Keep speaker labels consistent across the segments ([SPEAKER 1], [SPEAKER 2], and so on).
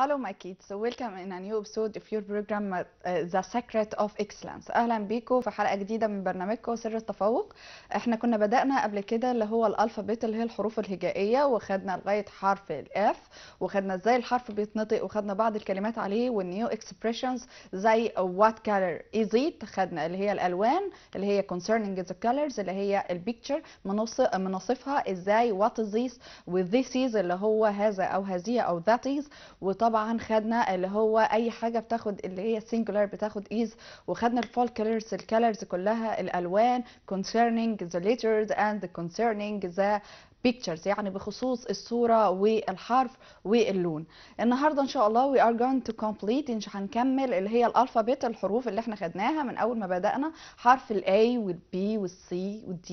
[SPEAKER 1] Hello my kids, so welcome in a new episode of your program uh, The Secret of Excellence. أهلا بيكم في حلقة جديدة من برنامجكم سر التفوق. احنا كنا بدأنا قبل كده اللي هو الألفابيت اللي هي الحروف الهجائية وخدنا لغاية حرف الإف وخدنا ازاي الحرف بيتنطق وخدنا بعض الكلمات عليه والنيو اكسبريشنز زي what color is it خدنا اللي هي الألوان اللي هي concerning the colors اللي هي البيكتشر منصفها ازاي what is this with this is اللي هو هذا أو هذه أو that is طبعا خدنا اللي هو اي حاجه بتاخد اللي هي السنجولار بتاخد ايز وخدنا الفول كلرز الكلرز كلها الالوان concerning ذا ليترز اند concerning ذا pictures يعني بخصوص الصورة والحرف واللون النهاردة ان شاء الله we are going to complete هنكمل اللي هي الالفابيت الحروف اللي احنا خدناها من اول ما بدأنا حرف ال A وال B وال C وال D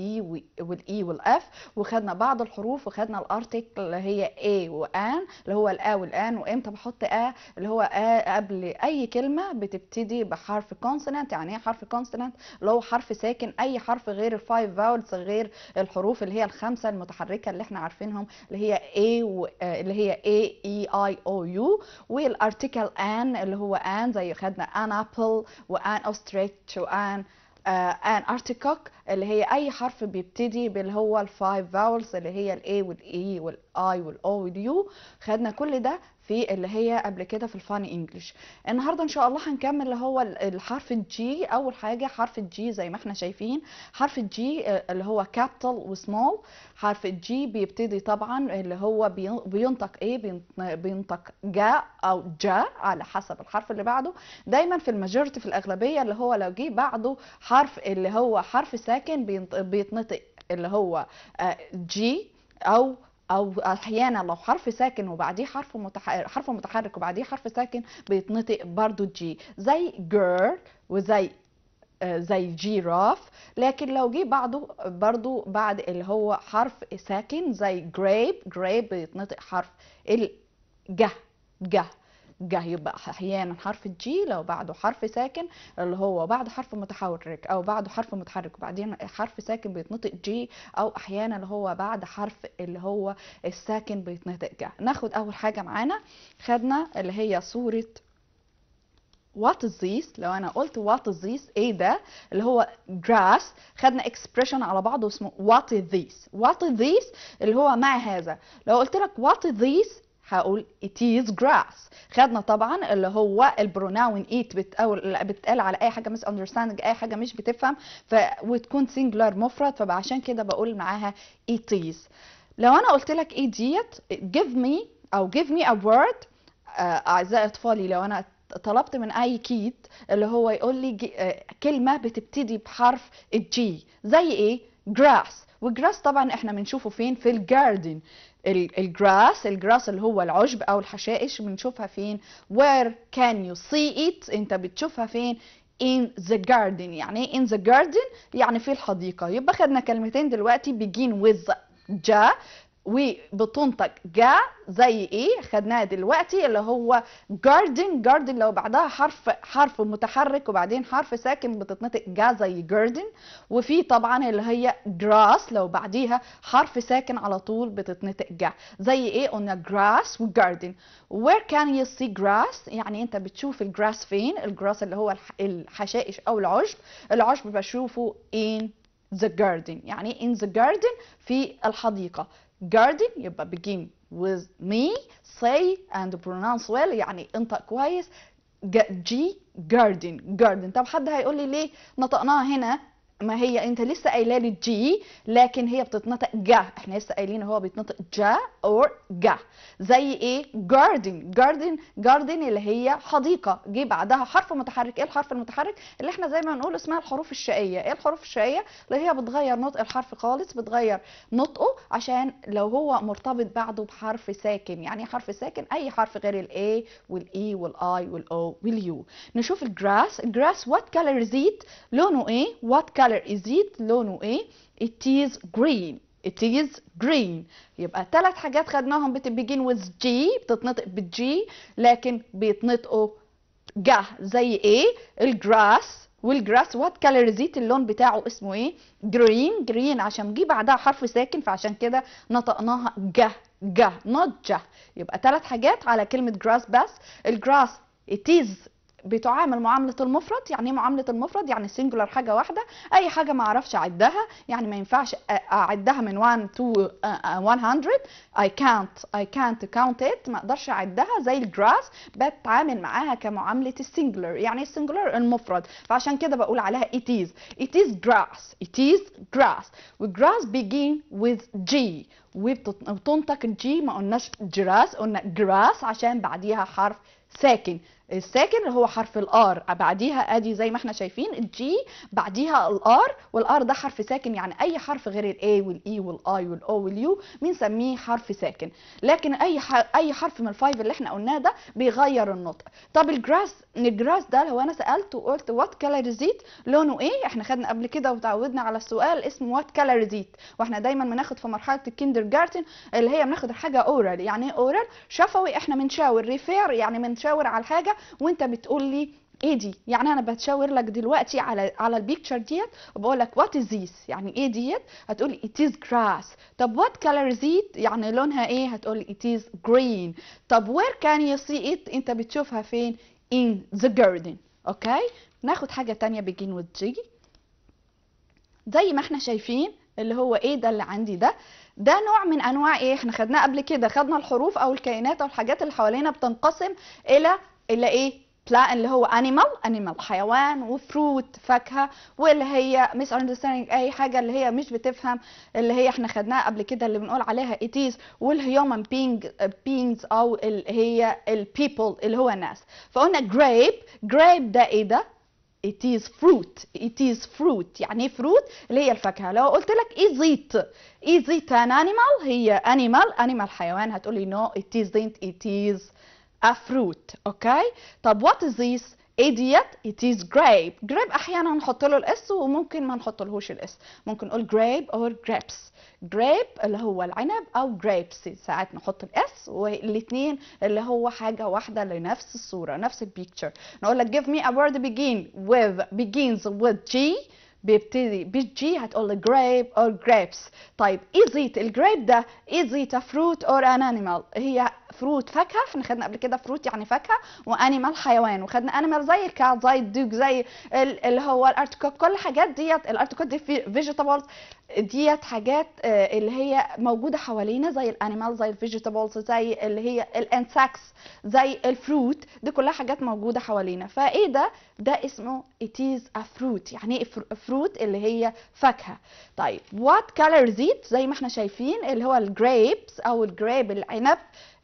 [SPEAKER 1] وال E وال F وخدنا بعض الحروف وخدنا الارتكل اللي هي A وان اللي هو الآ والآن وامتى بحط آ اللي هو آ قبل اي كلمة بتبتدي بحرف كونسونانت يعني ايه حرف كونسونانت اللي هو حرف ساكن اي حرف غير الفايف فاولز غير الحروف اللي هي الخمسة المتحركة الشركه اللي احنا عارفينهم اللي هي اي و... آه، اللي هي اي اي اي او يو والارتكل ان اللي هو ان زي خدنا ان ابل وان اوستريتش وان ان ارتيكوك اللي هي اي حرف بيبتدي باللي هو الفايف فاولز اللي هي الاي والاي e والاي والاو واليو خدنا كل ده في اللي هي قبل كده في الفاني انجلش النهارده ان شاء الله هنكمل اللي هو الحرف الجي اول حاجه حرف الجي زي ما احنا شايفين حرف الجي آه، اللي هو كابيتال وسمول حرف الجي بيبتدي طبعا اللي هو بينطق ايه بينطق جا او جا على حسب الحرف اللي بعده دايما في الماجورتي في الاغلبيه اللي هو لو جه بعده حرف اللي هو حرف ساكن بيتنطق اللي هو جي آه، او او احيانا لو حرف ساكن وبعديه حرف متحرك حرف متحرك وبعديه حرف ساكن بيتنطق برضو جي زي girl وزي آه، زي جيراف لكن لو جه بعده برضو بعد اللي هو حرف ساكن زي جريب جريب بيتنطق حرف الجه جه جه يبقى احيانا حرف الجي لو بعده حرف ساكن اللي هو بعد حرف متحرك او بعده حرف متحرك وبعدين حرف ساكن بيتنطق جي او احيانا اللي هو بعد حرف اللي هو الساكن بيتنطق جه ناخد اول حاجه معانا خدنا اللي هي صوره what is this لو انا قلت what is this ايه ده اللي هو grass خدنا expression على بعضه اسمه what is this what is this اللي هو مع هذا لو قلت لك what is this هقول it is grass خدنا طبعا اللي هو البروناون it بتقال على اي حاجه مش understanding اي حاجه مش بتفهم ف وتكون singular مفرد فعشان كده بقول معاها it is لو انا قلت لك ايه ديت give me او give me a word آه، اعزائي اطفالي لو انا طلبت من اي كيد اللي هو يقول لي آه، كلمه بتبتدي بحرف الجي زي ايه grass والجراس طبعا احنا بنشوفه فين في الجاردن الجراس الجراس اللي هو العشب او الحشائش بنشوفها فين where can you see it انت بتشوفها فين in the garden يعني إيه in the garden يعني في الحديقة يبقى خدنا كلمتين دلوقتي begin with جا وبتنطق جا زي ايه خدناها دلوقتي اللي هو جاردن جاردن لو بعدها حرف حرف متحرك وبعدين حرف ساكن بتتنطق جا زي جاردن وفي طبعا اللي هي جراس لو بعديها حرف ساكن على طول بتتنطق جا زي ايه قلنا جراس وجاردن وير كان يو سي جراس يعني انت بتشوف الجراس فين الجراس اللي هو الحشائش او العشب العشب بشوفه in the garden يعني in the garden في الحديقة guarding يبقى begin with me say and pronounce well يعني انطق كويس جي garden garden طب حد هيقول لي ليه نطقناها هنا ما هي انت لسه قايله لي جي لكن هي بتتنطق جا احنا لسه قايلين هو بيتنطق جا اور جا زي ايه جاردن جاردن جاردن اللي هي حديقه جه بعدها حرف متحرك ايه الحرف المتحرك اللي احنا زي ما نقول اسمها الحروف الشقيه ايه الحروف الشقيه اللي هي بتغير نطق الحرف خالص بتغير نطقه عشان لو هو مرتبط بعده بحرف ساكن يعني حرف ساكن اي حرف غير الاي والاي e والاي والاو واليو نشوف الجراس الجراس وات كالر زيت لونه ايه وات كالر color is it لونه ايه it is green it is green يبقى ثلاث حاجات خدناهم بتبيجين with G بتتنطق بالجي لكن بيتنطقوا جا زي ايه الجراس والجراس وات زيت اللون بتاعه اسمه ايه جرين جرين عشان جه بعدها حرف ساكن فعشان كده نطقناها جا جا نوت جه يبقى ثلاث حاجات على كلمه جراس بس الجراس it is بتعامل معامله المفرد يعني ايه معامله المفرد يعني السنجولار حاجه واحده اي حاجه ما اعرفش اعدها يعني ما ينفعش اعدها من 1 to 100 I can't I can't count it ما اقدرش اعدها زي الجراس بتعامل معاها كمعامله السنجولار يعني السنجولار المفرد فعشان كده بقول عليها it is it is grass it is grass والجراس begin with G وبتنطق G ما قلناش جراس قلنا جراس عشان بعديها حرف ساكن الساكن اللي هو حرف الار بعديها ادي زي ما احنا شايفين الجي بعديها الار والار ده حرف ساكن يعني اي حرف غير الاي والاي e والاي والاو واليو بنسميه حرف ساكن لكن اي اي حرف من الفايف اللي احنا قلناه ده بيغير النطق طب الجراس الجراس ده لو انا سالت وقلت وات كلر زيت لونه ايه احنا خدنا قبل كده وتعودنا على السؤال اسمه وات كلر زيت واحنا دايما بناخد في مرحله الكيندر جارتن اللي هي بناخد الحاجه اورال يعني ايه اورال شفوي احنا بنشاور ريفير يعني بنشاور على الحاجه وانت بتقول لي ايه دي يعني انا بتشاور لك دلوقتي على على البيكتشر ديت وبقول لك وات از ذيس يعني ايه ديت هتقولي ات از جراس طب وات كلر از ات يعني لونها ايه هتقولي ات از جرين طب وير كان يو سي ات انت بتشوفها فين ان ذا جاردن اوكي ناخد حاجه تانية بجين وتجي زي ما احنا شايفين اللي هو ايه ده اللي عندي ده ده نوع من انواع ايه احنا خدناه قبل كده خدنا الحروف او الكائنات او الحاجات اللي حوالينا بتنقسم الى الا إيه؟ بلان اللي هو انيمال انيمال حيوان وفروت فاكهه واللي هي ميس اندرستاندينج اي حاجه اللي هي مش بتفهم اللي هي احنا خدناها قبل كده اللي بنقول عليها اتيز والهيومن بينج بينجز او اللي هي البيبل اللي هو الناس فقلنا جريب جريب ده ايه ده it is fruit it is fruit يعني ايه فروت اللي هي الفاكهه لو قلت لك is it is it an animal هي animal animal حيوان هتقولي no it isn't it is a fruit okay طب what is this idiot it is grape grape احيانا نحط له الاس وممكن ما نحط لهوش الاس ممكن نقول grape or grapes grape اللي هو العنب او grapes ساعات نحط الاس والاثنين اللي هو حاجه واحده لنفس الصوره نفس البيكتشر نقول لك give me a word begin with begins with g بيبتدي بالجي هتقول لي grape or grapes طيب is it الجريب ده is it a fruit or an animal هي فروت فاكهه احنا خدنا قبل كده فروت يعني فاكهه وانيمال حيوان وخدنا انيمال زي الكات زي الدوك زي اللي هو الارتكوت كل الحاجات ديت الارتكوت دي فيجيتابلز ديت حاجات آه، اللي هي موجوده حوالينا زي الانيمال زي الفيجيتابلز زي اللي هي الانساكس زي الفروت دي كلها حاجات موجوده حوالينا فايه ده ده اسمه it is a fruit يعني ايه فروت اللي هي فاكهه طيب what color is it زي ما احنا شايفين اللي هو الجريبس او الجريب العنب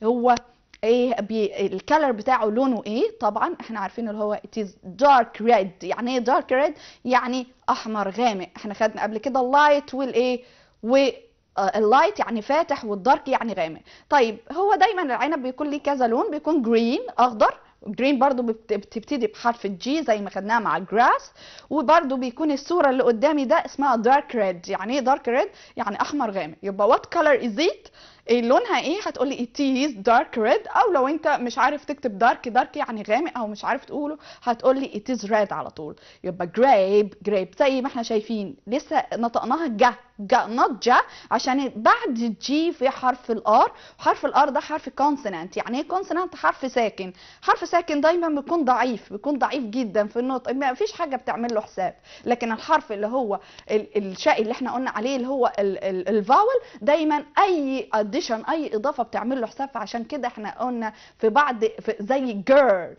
[SPEAKER 1] هو ايه بي الكالر بتاعه لونه ايه طبعا احنا عارفين اللي هو it is dark red يعني ايه dark red يعني احمر غامق احنا خدنا قبل كده اللايت والايه واللايت آه، يعني فاتح والدارك يعني غامق طيب هو دايما العنب بيكون ليه كذا لون بيكون جرين اخضر جرين برضو بتبتدي بحرف الجي زي ما خدناها مع الجراس وبرضو بيكون الصورة اللي قدامي ده اسمها دارك ريد يعني ايه دارك ريد يعني احمر غامق يبقى وات كولر از ات إيه لونها ايه هتقول لي it is dark red او لو انت مش عارف تكتب دارك دارك يعني غامق او مش عارف تقوله هتقول لي it is red على طول يبقى grape grape زي ما احنا شايفين لسه نطقناها جا جا نوت جا عشان بعد الجي في حرف الار حرف الار ده حرف كونسونانت يعني ايه كونسونانت حرف ساكن حرف ساكن دايما بيكون ضعيف بيكون ضعيف جدا في النطق ما فيش حاجه بتعمل له حساب لكن الحرف اللي هو الشقي اللي احنا قلنا عليه اللي هو الفاول دايما اي اديشن اي اضافه بتعمل له حساب فعشان كده احنا قلنا في بعض في زي جيرل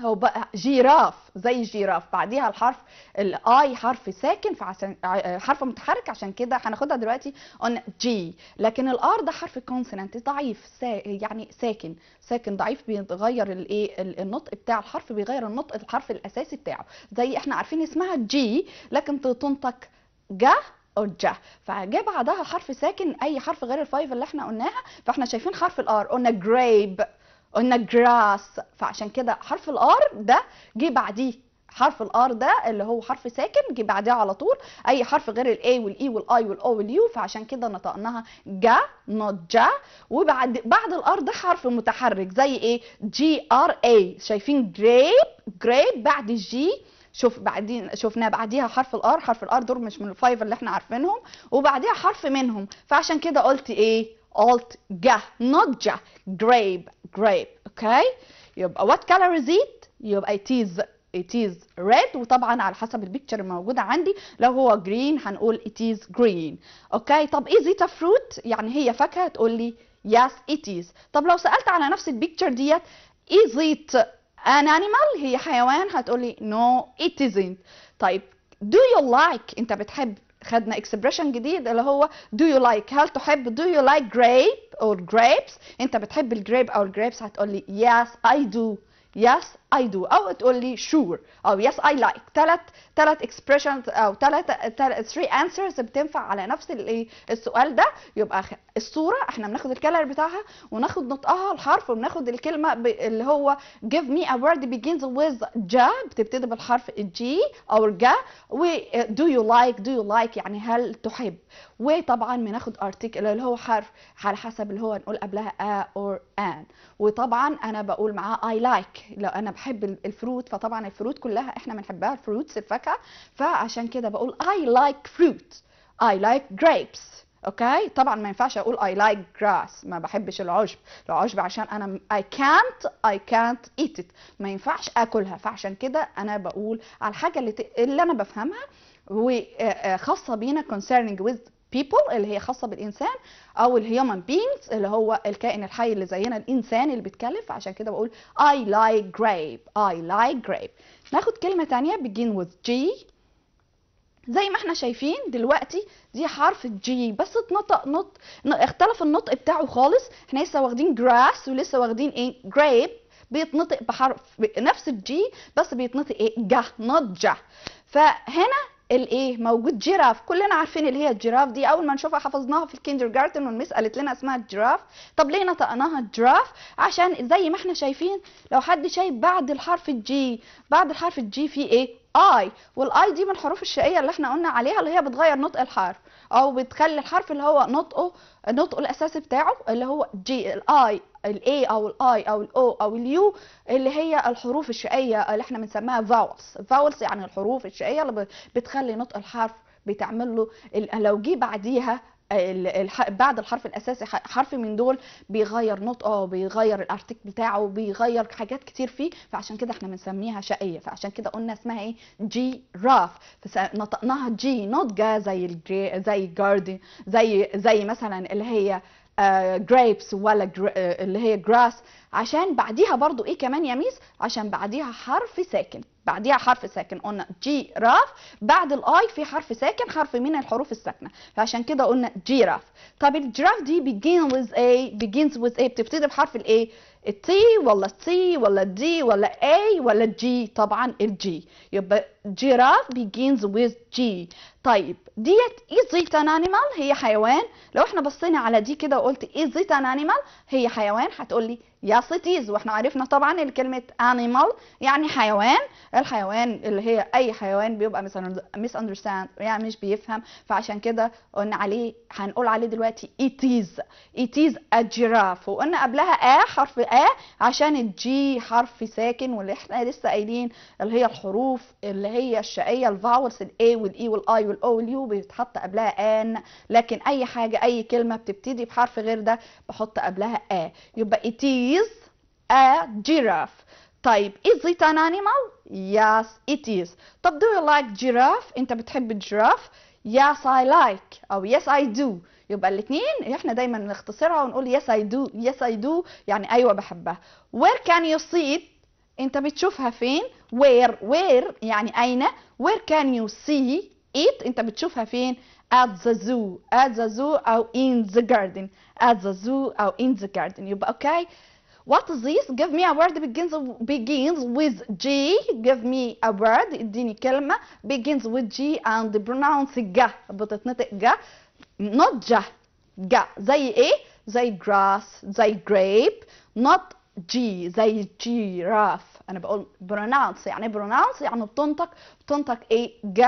[SPEAKER 1] هو بقى جيراف زي جيراف بعديها الحرف الاي حرف ساكن فعشان آه، آه، حرف متحرك عشان كده هناخدها دلوقتي قلنا جي لكن الار ده حرف كونسنت ضعيف سا يعني ساكن ساكن ضعيف بيتغير الايه النطق بتاع الحرف بيغير النطق الحرف الاساسي بتاعه زي احنا عارفين اسمها جي لكن تنطق جا أجة فجاء بعدها حرف ساكن أي حرف غير الفايف اللي احنا قلناها فاحنا شايفين حرف الآر قلنا جريب قلنا جراس فعشان كده حرف الآر ده جه بعديه حرف الار ده اللي هو حرف ساكن جه بعديه على طول اي حرف غير الاي والاي e والاي والاو واليو فعشان كده نطقناها جا نوت جا وبعد بعد الار ده حرف متحرك زي ايه جي ار اي شايفين جريب جريب بعد جي شوف بعدين شفناه بعديها حرف الار حرف الار دول مش من الفايف اللي احنا عارفينهم وبعديها حرف منهم فعشان كده قلت ايه قلت جا نوت جا grape grape اوكي يبقى what color is it يبقى it is it is red وطبعا على حسب البيكتشر الموجودة عندي لو هو green هنقول it is green اوكي طب is it a fruit يعني هي فاكهة تقول لي yes it is طب لو سألت على نفس البيكتشر ديت is it an animal هي حيوان هتقولي no it isn't طيب do you like انت بتحب خدنا expression جديد اللي هو do you like هل تحب do you like grape or grapes انت بتحب الجريب او الجريبس هتقولي yes I do yes I do او تقولي sure او yes I like ثلاث ثلاث expressions او ثلاث ثلاث three answers بتنفع على نفس السؤال ده يبقى الصوره احنا بناخد الكالر بتاعها وناخد نطقها الحرف وبناخد الكلمه اللي هو give me a word begins with جا بتبتدي بالحرف جي او جا و do you like do you like يعني هل تحب وطبعا بناخد ارتكل اللي هو حرف على حسب اللي هو نقول قبلها a or an وطبعا انا بقول معاه I like لو انا بحب الفروت فطبعا الفروت كلها احنا بنحبها الفروتس الفاكهه فعشان كده بقول I like fruit I like grapes اوكي طبعا ما ينفعش اقول اي لايك جراس ما بحبش العشب العشب عشان انا اي كانت اي كانت ايت ات ما ينفعش اكلها فعشان كده انا بقول على الحاجه اللي, اللي انا بفهمها وخاصه آه، آه، بينا concerning with people اللي هي خاصه بالانسان او الهيومن بينز اللي هو الكائن الحي اللي زينا الانسان اللي بيتكلف عشان كده بقول اي لايك جريب اي لايك جريب ناخد كلمه ثانيه begin with جي زي ما احنا شايفين دلوقتي دي حرف جي بس اتنطق نطق اختلف النطق بتاعه خالص احنا لسه واخدين جراس ولسه واخدين ايه جريب بيتنطق بحرف نفس الجي بس بيتنطق ايه جه نضجه فهنا الايه موجود جيراف كلنا عارفين اللي هي الجيراف دي اول ما نشوفها حفظناها في الكيندر جارتن والمس قالت لنا اسمها الجيراف طب ليه نطقناها جيراف عشان زي ما احنا شايفين لو حد شايف بعد الحرف الجي بعد الحرف الجي في ايه اي والاي دي من الحروف الشقيه اللي احنا قلنا عليها اللي هي بتغير نطق الحرف او بتخلي الحرف اللي هو نطقه نطقه الاساسي بتاعه اللي هو جي الاي الاي او الاي او الاو او اليو اللي هي الحروف الشقيه اللي احنا بنسميها فاولز فاولز يعني الحروف الشقيه اللي بتخلي نطق الحرف بتعمل له لو جه بعديها بعد الحرف الاساسي حرف من دول بيغير نطقه آه، بيغير الارتيك بتاعه بيغير حاجات كتير فيه فعشان كده احنا بنسميها شقيه فعشان كده قلنا اسمها ايه جي راف نطقناها جي نوت جا زي الجي زي جاردن زي زي مثلا اللي هي جريبس آه، ولا آه، اللي هي جراس عشان بعديها برضو ايه كمان يا ميس عشان بعديها حرف ساكن بعديها حرف ساكن قلنا جيراف بعد الاي في حرف ساكن حرف من الحروف الساكنه فعشان كده قلنا جيراف طب الجراف دي begin with a begins with a بتبتدي بحرف الايه التي ولا السي ولا الدي ولا اي ولا الجي طبعا الجي يبقى جيراف begins with جي طيب ديت ايزيتان انيمال هي حيوان لو احنا بصينا على دي كده وقلت ايزيتان انيمال هي حيوان هتقول لي ياسيتيز واحنا عرفنا طبعا الكلمة animal يعني حيوان الحيوان اللي هي أي حيوان بيبقى مثلا misunderstand يعني مش بيفهم فعشان كده قلنا عليه هنقول عليه دلوقتي it is it is a giraffe وقلنا قبلها a حرف a عشان الجي حرف ساكن واللي احنا لسه قايلين اللي هي الحروف اللي هي الشقية الفاولز الاي والاي e والاي والاو واليو بيتحط قبلها ان لكن أي حاجة أي كلمة بتبتدي بحرف غير ده بحط قبلها a. يبقى it is is a giraffe طيب is it an animal yes it is طب do you like giraffe انت بتحب الجراف yes I like أو yes I do يبقى الاثنين احنا دايما نختصرها ونقول yes I do yes I do يعني أيوة بحبها where can you see it انت بتشوفها فين where where يعني أين where can you see it انت بتشوفها فين at the zoo at the zoo أو in the garden at the zoo أو in the garden يبقى اوكي؟ okay What is this? Give me a word begins begins with G. Give me a word. Dini كلمة begins with G and pronounce G. بتتنطق it's not Ja. جا زي ايه؟ زي grass زي grape not G زي giraffe أنا بقول pronounce يعني pronounce يعني بتنطق بتنطق ايه؟ e G.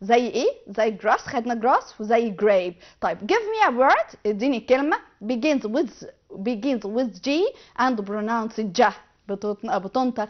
[SPEAKER 1] زي ايه زي grass خدنا grass وزي grape طيب give me a word اديني كلمة begins with begins with G and pronounce جه بتنطق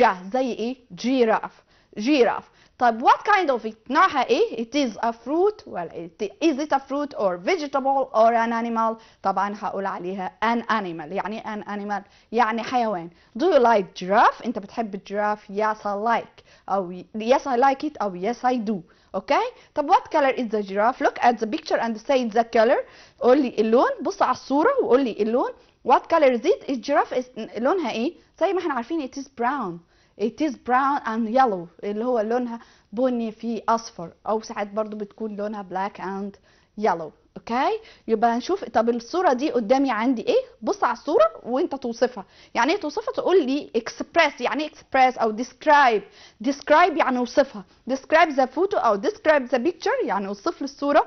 [SPEAKER 1] ja. زي ايه giraffe giraffe طيب what kind of it نوعها ايه it is a fruit well it, is it a fruit or vegetable or an animal طبعا هقول عليها an animal يعني an animal يعني حيوان do you like giraffe انت بتحب giraffe? yes I like او yes I like it او yes I do okay طب what color is the giraffe look at the picture and say the color قول لي اللون بص على الصورة وقول لي اللون what color is it الجراف لونها ايه زي ما احنا عارفين it is brown it is brown and yellow اللي هو لونها بني في اصفر او ساعات برضو بتكون لونها black and yellow اوكي يبقى هنشوف طب الصوره دي قدامي عندي ايه بص على الصوره وانت توصفها يعني ايه توصفها تقول لي express يعني ايه express او describe describe يعني اوصفها describe the photo او describe the picture يعني اوصف لي الصوره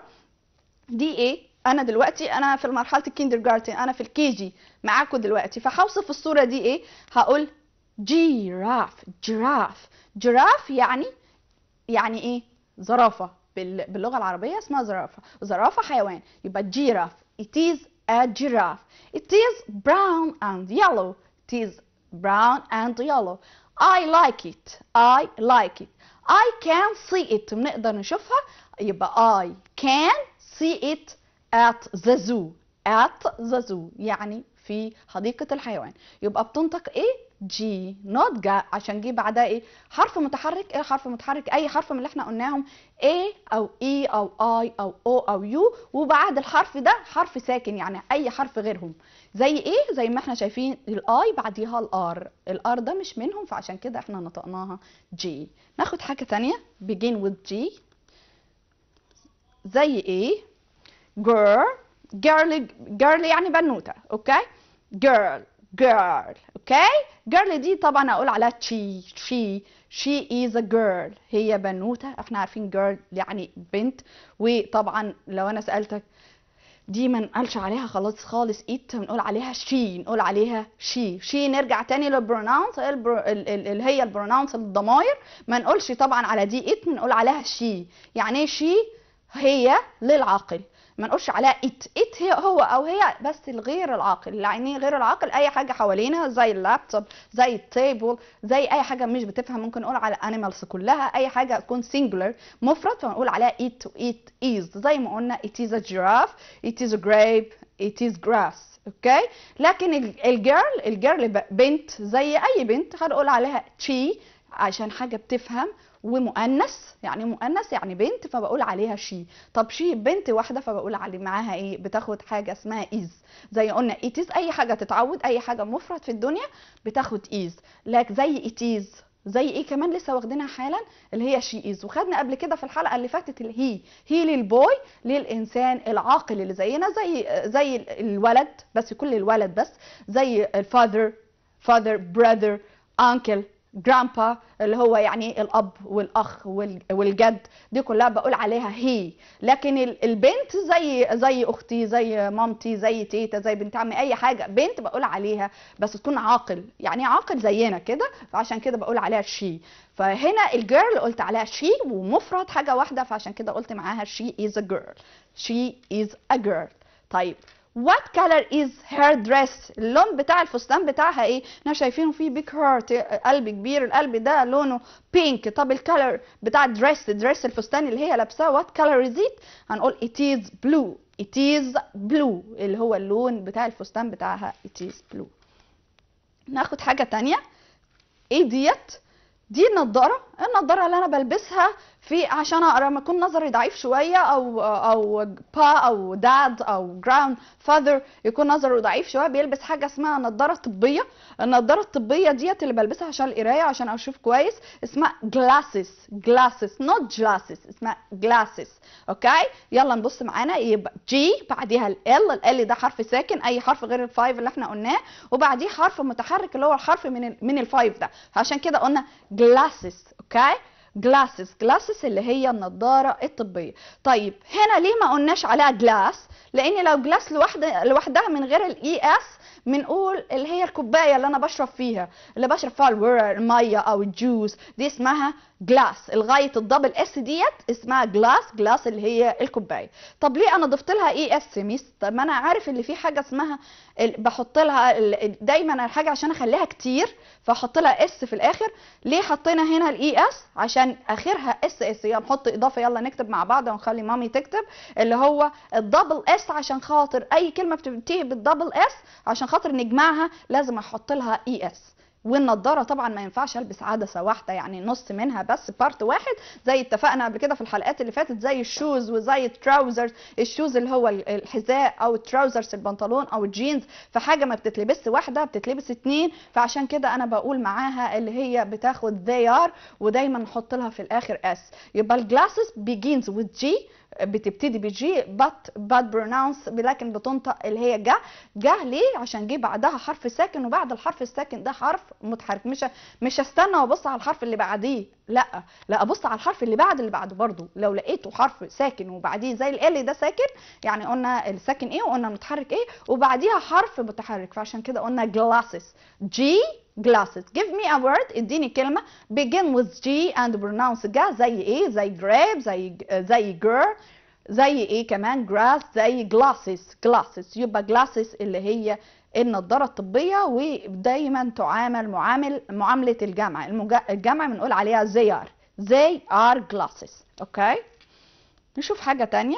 [SPEAKER 1] دي ايه انا دلوقتي انا في مرحله الكيندر جارتن انا في الكي جي معاكم دلوقتي فهوصف الصوره دي ايه هقول جيراف جراف جراف يعني يعني ايه زرافه باللغه العربيه اسمها زرافه زرافه حيوان يبقى جيراف it is a giraffe it is brown and yellow it is brown and yellow I like it I like it I can see it بنقدر نشوفها يبقى I can see it at the zoo at the zoo يعني في حديقة الحيوان يبقى بتنطق ايه جي نوت جا عشان جي بعدها ايه حرف متحرك ايه حرف متحرك اي حرف من اللي احنا قلناهم اي او اي e او اي او او او يو وبعد الحرف ده حرف ساكن يعني اي حرف غيرهم زي ايه زي ما احنا شايفين الاي بعديها الار الار ده مش منهم فعشان كده احنا نطقناها جي ناخد حاجه ثانيه begin with جي زي ايه girl girl girl يعني بنوته اوكي girl girl okay girl دي طبعا اقول عليها she she she is a girl هي بنوته احنا عارفين girl يعني بنت وطبعا لو انا سالتك دي ما نقالش عليها خلاص خالص ات بنقول عليها شي نقول عليها شي شي نرجع تاني للبروناونس اللي هي البرونونس الضماير ما نقولش طبعا على دي ات بنقول عليها شي يعني ايه شي هي للعاقل ما نقولش عليها ات ات هي هو او هي بس الغير العاقل يعني غير العاقل اي حاجه حوالينا زي اللابتوب زي التيبل زي اي حاجه مش بتفهم ممكن نقول على انيمالز كلها اي حاجه تكون سنجلر مفرد فنقول عليها ات ات از زي ما قلنا ات از ا جراف ات از ا جريب ات از جراس اوكي لكن الجيرل الجيرل بنت زي اي بنت هنقول عليها تشي عشان حاجه بتفهم ومؤنث يعني مؤنث يعني بنت فبقول عليها شي طب شي بنت واحده فبقول علي معاها ايه بتاخد حاجه اسمها ايز زي قلنا ايتيز اي حاجه تتعود اي حاجه مفرد في الدنيا بتاخد ايز لك زي ايتيز زي ايه كمان لسه واخدينها حالا اللي هي شي از وخدنا قبل كده في الحلقه اللي فاتت الهي هي للبوي للانسان العاقل اللي زينا زي زي الولد بس كل الولد بس زي الفاذر فاذر براذر انكل جرامبا اللي هو يعني الاب والاخ والجد دي كلها بقول عليها هي لكن البنت زي زي اختي زي مامتي زي تيتا زي بنت عمي اي حاجه بنت بقول عليها بس تكون عاقل يعني عاقل زينا كده فعشان كده بقول عليها شي فهنا الجيرل قلت عليها شي ومفرد حاجه واحده فعشان كده قلت معاها شي از ا جيرل شي از ا جيرل طيب what color is her dress اللون بتاع الفستان بتاعها ايه احنا شايفينه فيه big heart قلب كبير القلب ده لونه pink طب الكلر بتاع dress dress الفستان اللي هي لابساه what color is it هنقول it is blue it is blue اللي هو اللون بتاع الفستان بتاعها it is blue ناخد حاجة تانية ايه ديت دي النضارة النضارة اللي انا بلبسها في عشان اقرا ما اكون نظري ضعيف شويه او او با او داد او جراند فاذر يكون نظره ضعيف شويه بيلبس حاجه اسمها نظاره طبيه النظاره الطبيه ديت اللي بلبسها عشان القرايه عشان اشوف كويس اسمها جلاسس جلاسس نوت جلاسس اسمها جلاسس اوكي يلا نبص معانا يبقى جي بعديها ال ال ده حرف ساكن اي حرف غير الفايف اللي احنا قلناه وبعديه حرف متحرك اللي هو الحرف من من الفايف ده عشان كده قلنا جلاسس اوكي جلاسز جلاسز اللي هي النضاره الطبيه طيب هنا ليه ما قلناش عليها جلاس لان لو جلاس لوحده لوحدها من غير الاي اس e بنقول اللي هي الكوبايه اللي انا بشرب فيها اللي بشرب فيها الميه او الجوز دي اسمها جلاس لغايه الدبل اس ديت اسمها جلاس جلاس اللي هي الكوبايه طب ليه انا ضفت لها اي e اس ميس طب ما انا عارف اللي في حاجه اسمها بحط لها دايما الحاجه عشان اخليها كتير فاحط لها اس في الاخر ليه حطينا هنا الاي اس e عشان اخرها اس اس يلا نحط اضافه يلا نكتب مع بعض ونخلي مامي تكتب اللي هو الدبل اس عشان خاطر اي كلمه بتنتهي بالدبل اس عشان خاطر نجمعها لازم احط لها اي e اس والنضاره طبعا ما ينفعش البس عدسه واحده يعني نص منها بس بارت واحد زي اتفقنا قبل كده في الحلقات اللي فاتت زي الشوز وزي التراوزرز الشوز اللي هو الحذاء او التراوزرز البنطلون او الجينز فحاجه ما بتتلبس واحده بتتلبس اتنين فعشان كده انا بقول معاها اللي هي بتاخد they are ودايما نحط لها في الاخر اس يبقى الجلاسز بيجينز with جي بتبتدي بجي بات بات بروناونس لكن بتنطق اللي هي جا جا ليه عشان جه بعدها حرف ساكن وبعد الحرف الساكن ده حرف متحرك مش مش استنى وابص على الحرف اللي بعديه لا لا ابص على الحرف اللي بعد اللي بعده برضو لو لقيته حرف ساكن وبعديه زي ال ده ساكن يعني قلنا الساكن ايه وقلنا متحرك ايه وبعديها حرف متحرك فعشان كده قلنا جلاسس جي glasses give me a word اديني كلمة begin with G and pronounce G زي ايه زي grape زي زي girl زي ايه كمان grass زي glasses glasses يبقى glasses اللي هي النضارة الطبية ودايما تعامل معامل معاملة الجامعة الجامعة بنقول عليها they are they are glasses اوكي نشوف حاجة تانية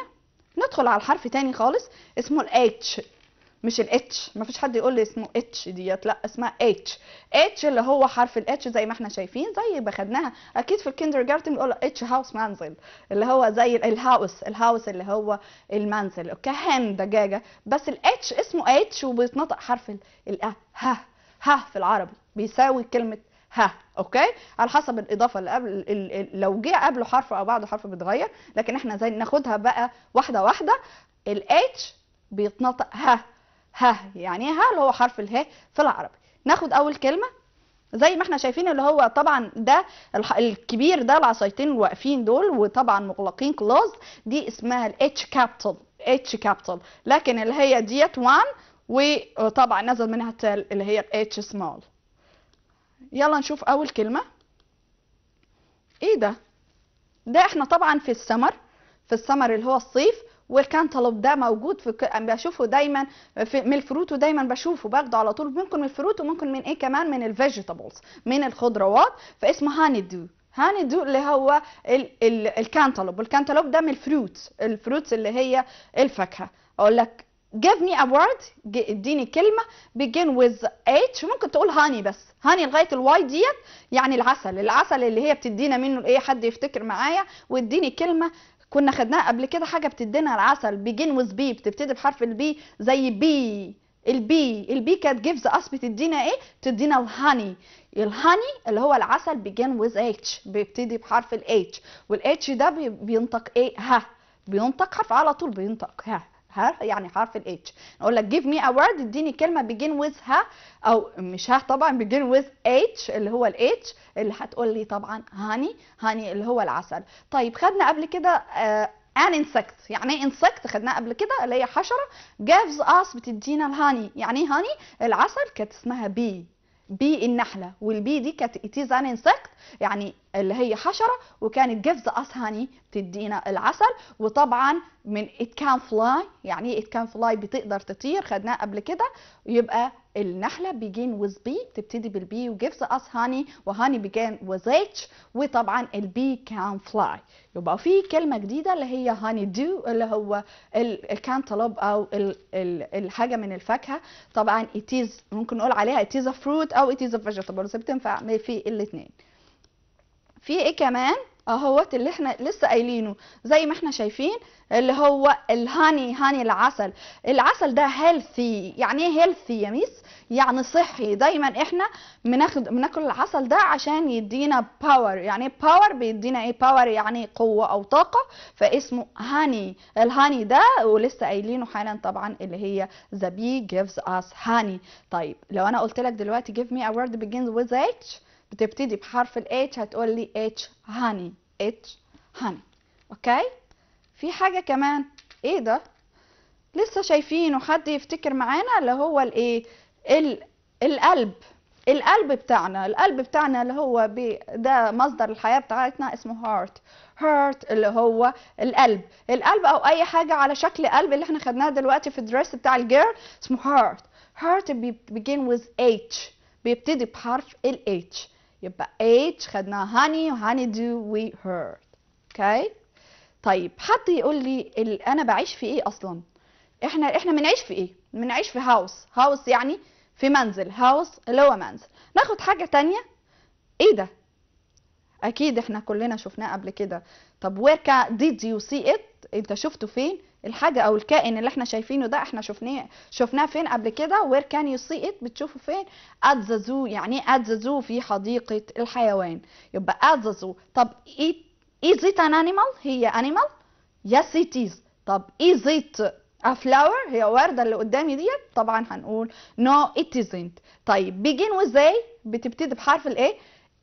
[SPEAKER 1] ندخل على الحرف تاني خالص اسمه ال H مش الاتش ما فيش حد يقول لي اسمه اتش ديت لا اسمها اتش اتش اللي هو حرف الاتش زي ما احنا شايفين زي ما خدناها اكيد في الكندر جارتن بيقولوا اتش هاوس منزل اللي هو زي الهاوس الهاوس اللي هو المنزل اوكي هن دجاجه بس الاتش اسمه اتش وبيتنطق حرف ال آه، ها ها في العربي بيساوي كلمه ها اوكي على حسب الاضافه اللي قبل لو جه قبله حرف او بعده حرف بيتغير لكن احنا زي ناخدها بقى واحده واحده الاتش بيتنطق ها ها يعني ها اللي هو حرف اله في العربي ناخد اول كلمه زي ما احنا شايفين اللي هو طبعا ده الكبير ده العصايتين الواقفين دول وطبعا مغلقين كلوز دي اسمها الاتش كابيتال اتش كابيتال لكن اللي هي ديت 1 وطبعا نزل منها تال اللي هي اتش سمول يلا نشوف اول كلمه ايه ده ده احنا طبعا في السمر في السمر اللي هو الصيف والكانتالوب ده موجود في بشوفه دايما في من الفروت ودايما بشوفه باخده على طول ممكن من الفروت وممكن من ايه كمان من الفيجيتابلز من الخضروات فاسمه هانيدو دو اللي هو ال ال الكانتالوب الكانتالوب ده من الفروت الفروت اللي هي الفاكهه اقول لك give me a word اديني كلمه begin with h ممكن تقول هاني بس هاني لغايه الواي ديت يعني العسل العسل اللي هي بتدينا منه ايه حد يفتكر معايا واديني كلمه كنا خدناها قبل كده حاجه بتدينا العسل بيجين وذ بي بتبتدي بحرف البي زي بي البي البي كانت جيفز اس بتدينا ايه تدينا الهاني الهاني اللي هو العسل بيجين وذ اتش بيبتدي بحرف الاتش والاتش ده بينطق ايه ها بينطق حرف على طول بينطق ها ها يعني حرف الاتش اقول نقول لك give me a word اديني كلمة begin with ها أو مش ها طبعا begin with H اللي هو الاتش اللي هتقول لي طبعا هاني هاني اللي هو العسل طيب خدنا قبل كده ان آه، an insect يعني ايه insect خدناها قبل كده اللي هي حشرة gives us بتدينا الهاني يعني ايه هاني العسل كانت اسمها بي بي النحلة والبي دي كانت it is an insect يعني اللي هي حشرة وكانت قفزة أصهاني تدينا العسل وطبعا من it can fly يعني it can fly بتقدر تطير خدناه قبل كده يبقى النحلة begin with بي بتبتدي بالبي وجيفز us honey وهاني began with H وطبعا البي can fly يبقى في كلمة جديدة اللي هي هاني دو اللي هو الكانتالوب أو الحاجة من الفاكهة طبعا it is ممكن نقول عليها it is a fruit أو it is a vegetable بتنفع في الاثنين في ايه كمان اهوت اللي احنا لسه قايلينه زي ما احنا شايفين اللي هو الهاني هاني العسل العسل ده هيلثي يعني ايه هيلثي يا ميس يعني صحي دايما احنا بناخد بناكل العسل ده عشان يدينا باور يعني ايه باور بيدينا ايه باور يعني قوه او طاقه فاسمه هاني الهاني ده ولسه قايلينه حالا طبعا اللي هي the bee gives us honey طيب لو انا قلت لك دلوقتي give me a word begins with h بتبتدي بحرف ال H هتقول لي H honey H honey اوكي في حاجة كمان ايه ده لسه شايفينه حد يفتكر معانا اللي هو الايه القلب القلب بتاعنا القلب بتاعنا اللي هو ده مصدر الحياة بتاعتنا اسمه هارت هارت اللي هو القلب القلب او اي حاجة على شكل قلب اللي احنا خدناها دلوقتي في الدرس بتاع الجير اسمه هارت هارت begin with H بيبتدي بحرف ال H يبقى H خدنا honey و honey do we اوكي okay طيب حد يقول لي انا بعيش في ايه اصلا احنا احنا بنعيش في ايه بنعيش في هاوس هاوس يعني في منزل هاوس اللي هو منزل ناخد حاجه تانية ايه ده اكيد احنا كلنا شفناه قبل كده طب where did you see it انت شفته فين الحاجة أو الكائن اللي احنا شايفينه ده احنا شفناه شفناه فين قبل كده وير كان يو سي ات بتشوفه فين ات ذا زو يعني ايه ات ذا زو في حديقة الحيوان يبقى ات ذا زو طب is it ان انيمال هي انيمال يس ات از طب is ا فلاور هي وردة اللي قدامي ديت طبعا هنقول نو ات ازنت طيب بيجين وازاي بتبتدي بحرف الايه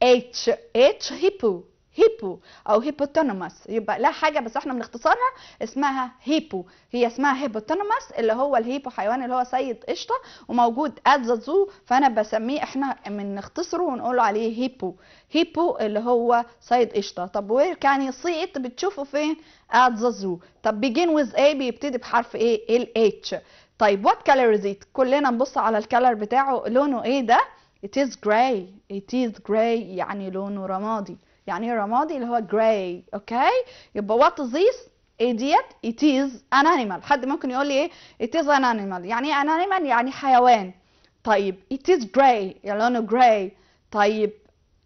[SPEAKER 1] اتش اتش هيبو هيبو او هيبوتونوماس يبقى لا حاجه بس احنا بنختصرها اسمها هيبو هي اسمها هيبوتونوماس اللي هو الهيبو حيوان اللي هو سيد قشطه وموجود ات ذا زو فانا بسميه احنا بنختصره ونقول عليه هيبو هيبو اللي هو سيد قشطه طب وير كان يصيد بتشوفه فين ات ذا زو طب بيجين ويز ايه بيبتدي بحرف ايه الاتش طيب وات كلر از ات كلنا نبص على الكلر بتاعه لونه ايه ده it is gray it is gray يعني لونه رمادي يعني ايه رمادي اللي هو جراي اوكي يبقى وات ذيس ايه ديت it is an animal حد ممكن يقول لي ايه it is an animal يعني ايه an animal يعني حيوان طيب it is gray يعني لونه gray طيب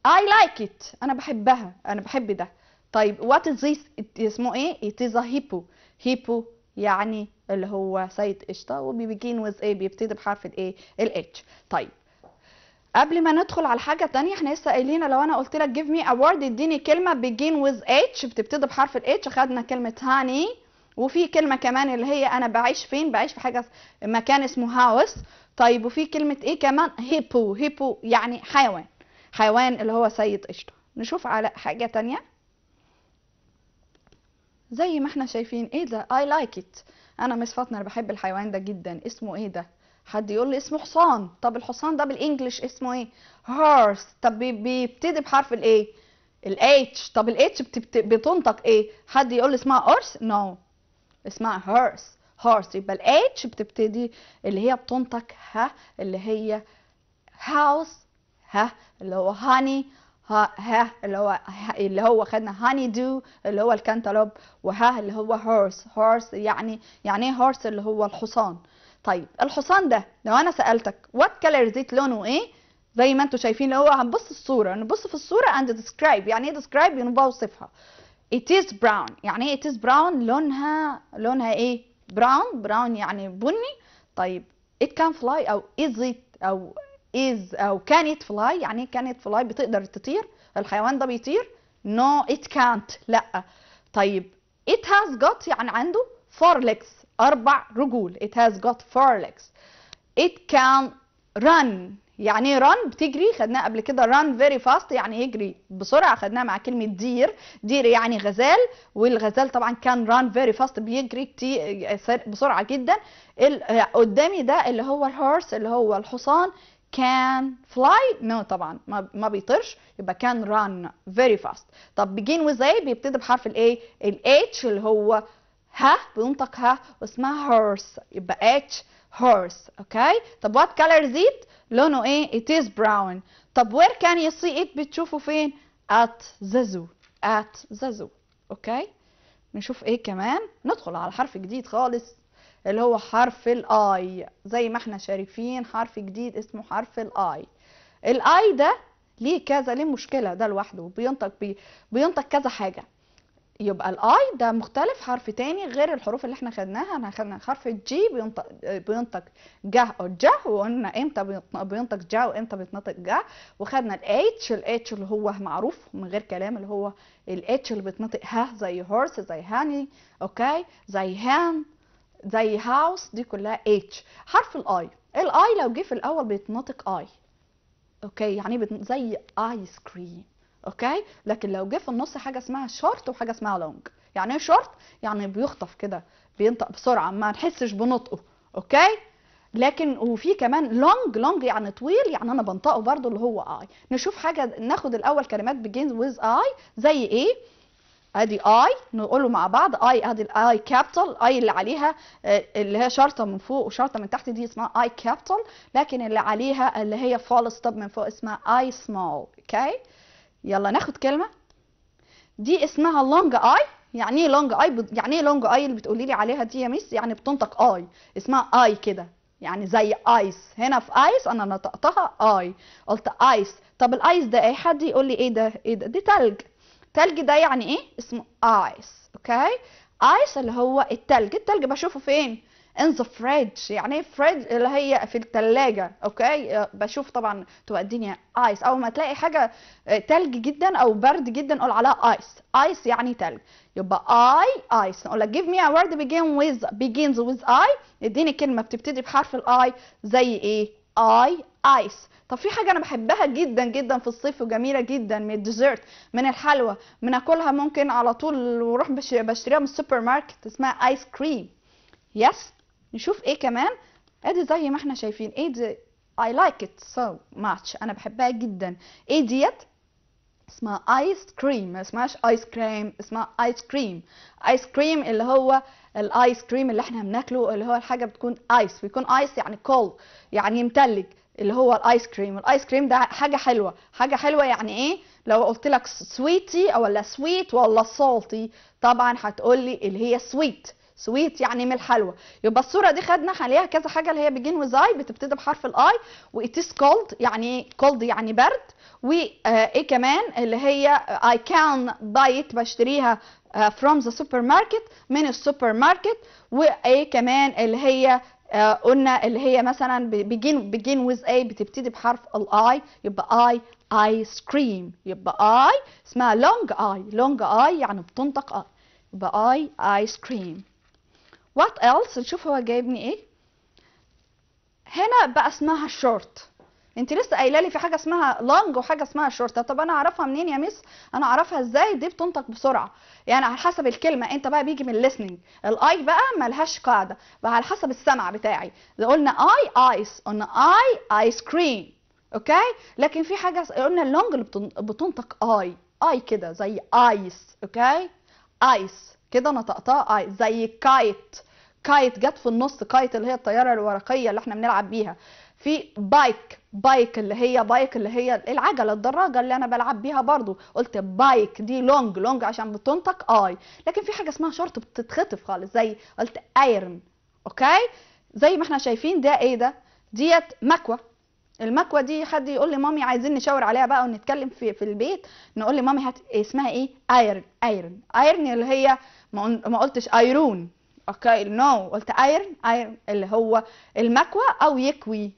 [SPEAKER 1] I like it أنا بحبها أنا بحب ده طيب what is this it اسمه إيه it is a hippo hippo يعني اللي هو سيد قشطة وبيبيجين with A بيبتدي بحرف الايه الاتش ال H طيب قبل ما ندخل على الحاجه الثانيه احنا لسه قايلين لو انا قلت لك جيف مي اوورد اديني كلمه بيجين ويز اتش بتبتدي بحرف الاتش خدنا كلمه هاني وفي كلمه كمان اللي هي انا بعيش فين بعيش في حاجه مكان اسمه هاوس طيب وفي كلمه ايه كمان هيبو هيبو يعني حيوان حيوان اللي هو سيد قشطه نشوف على حاجه تانية زي ما احنا شايفين ايه ده اي لايك ات انا مس فاطمه بحب الحيوان ده جدا اسمه ايه ده حد يقول لي اسمه حصان طب الحصان ده بالانجلش اسمه ايه هورس طب بيبتدي بحرف الايه الاتش طب الاتش بتنطق ايه حد يقول لي اسمها اورس نو no. اسمها هورس هورس يبقى الاتش بتبتدي اللي هي بتنطق ها اللي هي هاوس ها اللي هو هاني ها ها اللي هو ها اللي هو خدنا هاني دو اللي هو الكنتالوب وها اللي هو هورس هورس يعني يعني ايه هورس اللي هو الحصان طيب الحصان ده لو انا سالتك وات كلر زيت لونه ايه زي ما انتم شايفين اللي هو هنبص الصوره نبص في الصوره اند ديسكرايب يعني ايه ديسكرايب يعني بوصفها ات از براون يعني ايه ات از براون لونها لونها ايه براون براون يعني بني طيب ات كان فلاي او از ات او از او كان ات فلاي يعني ايه كان ات فلاي بتقدر تطير الحيوان ده بيطير نو ات كانت لا طيب ات هاز جوت يعني عنده فور ليكس أربع رجول it has got four legs it can run يعني run بتجري خدناها قبل كده run very fast يعني يجري بسرعة خدناها مع كلمة دير دير يعني غزال والغزال طبعا كان run very fast بيجري كتير بسرعة جدا آه، قدامي ده اللي هو الهورس اللي هو الحصان can fly no طبعا ما, ما بيطيرش يبقى can run very fast طب begin with A بيبتدي بحرف الايه ال H اللي هو ها بينطق ها واسمها هورس يبقى اتش هورس اوكي طب وات كالر زيت لونه ايه it is brown طب where can you see it بتشوفه فين at the zoo at the zoo اوكي نشوف ايه كمان ندخل على حرف جديد خالص اللي هو حرف الاي زي ما احنا شايفين حرف جديد اسمه حرف الاي الاي ده ليه كذا ليه مشكله ده لوحده بينطق بي بينطق كذا حاجه يبقى الاي ده مختلف حرف تاني غير الحروف اللي احنا خدناها احنا خدنا حرف الجي بينطق بينطق جه او جه وقلنا امتى بينطق جا وامتى بيتنطق جه وخدنا الاتش الاتش اللي هو معروف من غير كلام اللي هو الاتش اللي بيتنطق ها زي هورس زي هاني اوكي زي هان زي هاوس دي كلها اتش حرف الاي الاي لو جه في الاول بيتنطق اي اوكي يعني زي ايس كريم اوكي لكن لو جه في النص حاجه اسمها شورت وحاجه اسمها لونج يعني ايه شورت يعني بيخطف كده بينطق بسرعه ما نحسش بنطقه اوكي لكن وفي كمان لونج لونج يعني طويل يعني انا بنطقه برضو اللي هو اي نشوف حاجه ناخد الاول كلمات بجينز ويز اي زي ايه ادي اي نقوله مع بعض اي ادي الاي كابيتال اي اللي عليها آه، اللي هي شرطه من فوق وشرطه من تحت دي اسمها اي كابيتال لكن اللي عليها اللي هي فول ستوب من فوق اسمها اي سمول اوكي يلا ناخد كلمة دي اسمها لونج اي يعني ايه لونج اي يعني ايه لونج اي اللي بتقولي لي عليها دي يا ميس يعني بتنطق اي اسمها اي كده يعني زي ايس هنا في ايس انا نطقتها اي قلت ايس طب الايس ده ايه حد يقول لي ايه ده ايه ده دي تلج تلج ده يعني ايه اسمه ايس اوكي ايس اللي هو التلج التلج بشوفه فين in the fridge يعني ايه fridge اللي هي في التلاجة اوكي بشوف طبعا تبقى الدنيا ايس اول ما تلاقي حاجه آه، تلج جدا او برد جدا قول عليها ايس ايس يعني تلج يبقى اي ايس نقول لك give me a word begin with begins with I اديني كلمه بتبتدي بحرف الاي زي ايه اي ايس طب في حاجه انا بحبها جدا جدا في الصيف وجميله جدا من الديزرت من الحلوى بناكلها ممكن على طول واروح بشتريها من السوبر ماركت اسمها ايس كريم يس نشوف ايه كمان ادي إيه زي ما احنا شايفين ايه دي I like it so much انا بحبها جدا ايه ديت اسمها ايس كريم ما اسمهاش ايس كريم اسمها ايس كريم ايس كريم اللي هو الايس كريم اللي احنا بناكله اللي هو الحاجه بتكون ايس بيكون ايس يعني كول يعني يمتلج اللي هو الايس كريم الايس كريم ده حاجه حلوه حاجه حلوه يعني ايه لو قلت لك سويتي ولا سويت ولا سالتي طبعا هتقول لي اللي هي سويت سويت يعني من الحلوى يبقى الصوره دي خدنا عليها كذا حاجه اللي هي بيجين وزاي بتبتدي بحرف الاي واتس كولد يعني كولد يعني برد وايه آه، كمان اللي هي اي كان دايت بشتريها فروم ذا سوبر ماركت من السوبر ماركت وايه كمان اللي هي آه، قلنا اللي هي مثلا بيجين بيجين ويز اي بتبتدي بحرف الاي يبقى اي ايس كريم يبقى اي اسمها لونج اي لونج اي يعني بتنطق اي يبقى اي ايس كريم وات else نشوف هو جايبني ايه هنا بقى اسمها شورت انت لسه قايله لي في حاجه اسمها لونج وحاجه اسمها شورت طب انا اعرفها منين يا ميس انا اعرفها ازاي دي بتنطق بسرعه يعني على حسب الكلمه انت بقى بيجي من الليسننج الاي بقى ملهاش قاعده بقى على حسب السمع بتاعي قلنا اي ايس قلنا اي ايس كريم اوكي لكن في حاجه قلنا اللونج اللي بتنطق اي اي كده زي ايس اوكي ايس كده نطقتها اي آه، زي كايت كايت جت في النص كايت اللي هي الطياره الورقيه اللي احنا بنلعب بيها في بايك بايك اللي هي بايك اللي هي العجله الدراجه اللي انا بلعب بيها برضو قلت بايك دي لونج لونج عشان بتنطق اي لكن في حاجه اسمها شرط بتتخطف خالص زي قلت ايرن اوكي زي ما احنا شايفين ده ايه ده ديت مكوى المكوى دي حد يقول لي مامي عايزين نشاور عليها بقى ونتكلم في في البيت نقول لي مامي هت... اسمها ايه ايرن ايرن ايرن اللي هي ما قلتش ايرون اوكي نو no. قلت ايرن ايرن اللي هو المكوى او يكوي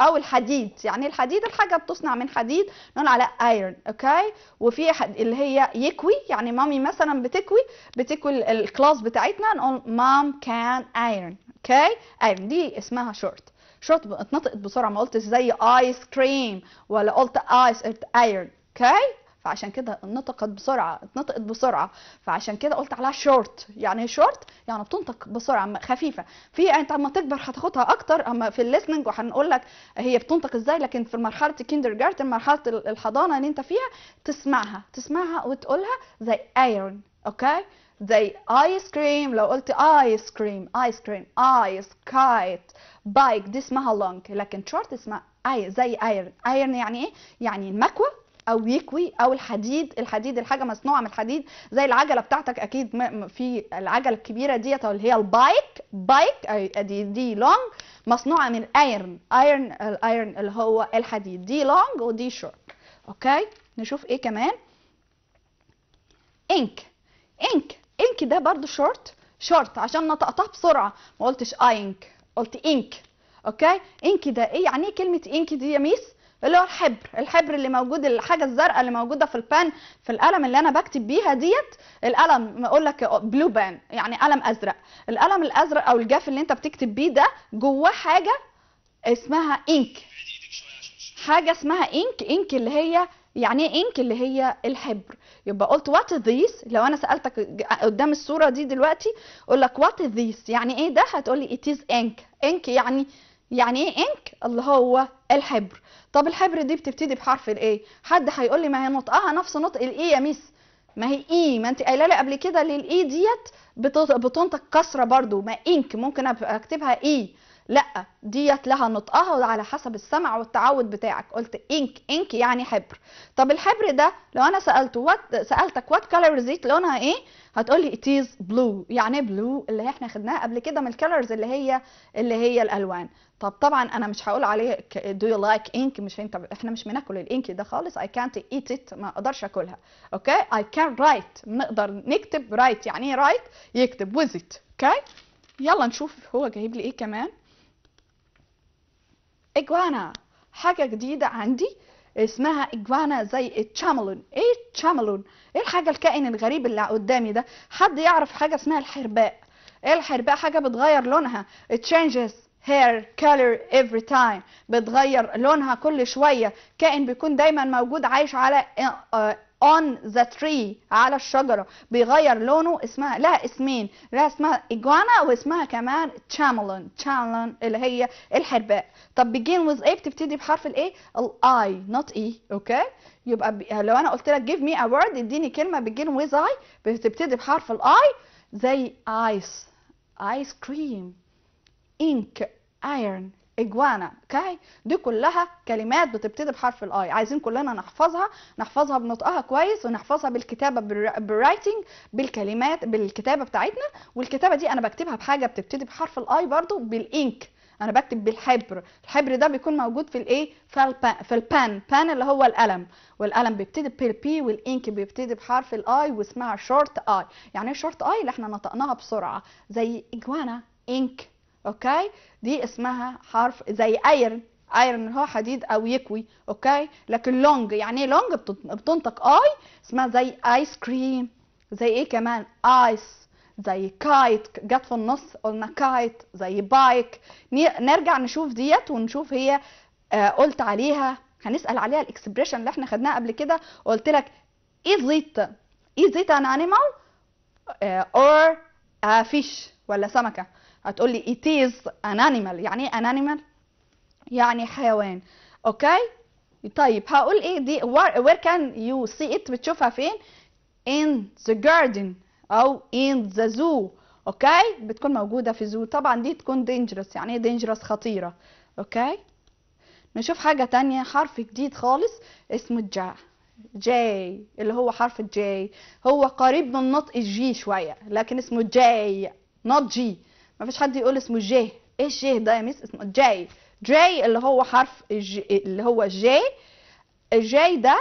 [SPEAKER 1] او الحديد يعني الحديد الحاجه بتصنع من حديد نقول على ايرن اوكي وفي حد اللي هي يكوي يعني مامي مثلا بتكوي بتكوي الكلاس بتاعتنا نقول مام كان ايرن اوكي ايرن دي اسمها شورت شورت اتنطقت بسرعه ما قلتش زي ايس كريم ولا قلت ايس قلت ايرن اوكي فعشان كده نطقت بسرعه اتنطقت بسرعه فعشان كده قلت عليها شورت يعني شورت يعني بتنطق بسرعه خفيفه في انت يعني اما تكبر هتاخدها اكتر اما في الليسننج وهنقول لك هي بتنطق ازاي لكن في مرحله الكيندر جارتن مرحله الحضانه اللي انت فيها تسمعها تسمعها وتقولها زي ايرون اوكي زي ايس كريم لو قلت ايس كريم ايس كريم ايس كايت بايك دي اسمها لونج لكن شورت اسمها اي زي ايرن ايرن يعني ايه يعني المكوى او يكوي او الحديد الحديد الحاجه مصنوعه من الحديد زي العجله بتاعتك اكيد في العجله الكبيره ديت اللي هي البايك بايك دي دي لونج مصنوعه من ايرن ايرن الايرن اللي هو الحديد دي لونج ودي شورت اوكي نشوف ايه كمان انك انك انك ده برضو شورت شورت عشان نطقطها بسرعه ما قلتش اينك قلت انك اوكي انك ده ايه يعني ايه كلمه انك دي يا ميس اللي هو الحبر الحبر اللي موجود الحاجه الزرقاء اللي موجوده في البان في القلم اللي انا بكتب بيها ديت القلم اقول لك بلو بان يعني قلم ازرق القلم الازرق او الجاف اللي انت بتكتب بيه ده جواه حاجه اسمها انك حاجه اسمها انك انك اللي هي يعني ايه انك اللي هي الحبر يبقى قلت وات ذيس لو انا سالتك قدام الصوره دي دلوقتي اقول لك وات ذيس يعني ايه ده هتقول لي ات از انك انك يعني يعني ايه انك اللي هو الحبر طب الحبر دي بتبتدي بحرف الايه حد هيقول لي ما هي نطقها نفس نطق الاي e يا ميس ما هي اي e، ما انت قايله لي قبل كده للاي e ديت بتنطق كسره برضو ما انك ممكن اكتبها اي لا ديت لها نطقها على حسب السمع والتعود بتاعك قلت انك انك يعني حبر طب الحبر ده لو انا سالته وات سالتك وات كالرز ات لونها ايه هتقول لي اتيز بلو يعني بلو إيه اللي احنا خدناها قبل كده من الكالرز اللي هي اللي هي الالوان طب طبعا انا مش هقول عليه دو يو لايك انك مش طب احنا مش بناكل الانك ده خالص اي كانت ايت ات ما اقدرش اكلها اوكي اي كان رايت نقدر نكتب رايت يعني ايه رايت يكتب وزت اوكي يلا نشوف هو جايب لي ايه كمان اجوانا حاجه جديده عندي اسمها اجوانا زي التشاملون ايه التشاملون ايه الحاجه الكائن الغريب اللي قدامي ده حد يعرف حاجه اسمها الحرباء ايه الحرباء حاجه بتغير لونها changes هير كالر every تايم بتغير لونها كل شوية كائن بيكون دايما موجود عايش على اون ذا تري على الشجرة بيغير لونه اسمها لها اسمين لها اسمها إجوانا واسمها كمان تشاملون تشاملون اللي هي الحرباء طب begin with A بتبتدي بحرف الايه الاي نوت اي اوكي يبقى لو انا قلت لك give me a word اديني كلمة begin with I بتبتدي بحرف الاي زي ice ice cream ink ايرن اجوانا كاي دي كلها كلمات بتبتدي بحرف الاي عايزين كلنا نحفظها نحفظها بنطقها كويس ونحفظها بالكتابه بالرايتنج بالكلمات بالكتابه بتاعتنا والكتابه دي انا بكتبها بحاجه بتبتدي بحرف الاي برضو بالانك انا بكتب بالحبر الحبر ده بيكون موجود في الايه في البان بان اللي هو القلم والقلم بيبتدي بالبي والانك بيبتدي بحرف الاي واسمها شورت اي يعني ايه شورت اي اللي احنا نطقناها بسرعه زي اجوانا انك اوكي دي اسمها حرف زي ايرن ايرن هو حديد او يكوي اوكي لكن لونج يعني ايه لونج بتنطق اي اسمها زي ايس كريم زي ايه كمان ايس زي كايت جت في النص قلنا كايت زي بايك نرجع نشوف ديت ونشوف هي آه قلت عليها هنسال عليها الاكسبريشن اللي احنا خدناها قبل كده قلت لك از ات از ات ان انيمال اور فيش ولا سمكه هتقول لي it is an animal يعني ايه an animal يعني حيوان اوكي طيب هقول ايه دي where can you see it بتشوفها فين in the garden او in the zoo اوكي بتكون موجوده في zoo طبعا دي تكون dangerous يعني ايه dangerous خطيره اوكي نشوف حاجه تانية حرف جديد خالص اسمه جا جاي اللي هو حرف الجاي هو قريب من نطق الجي شويه لكن اسمه جاي نوت جي ما فيش حد يقول اسمه جي ايه جي ده يا ميس اسمه جاي جاي اللي هو حرف اللي هو جي الجاي ده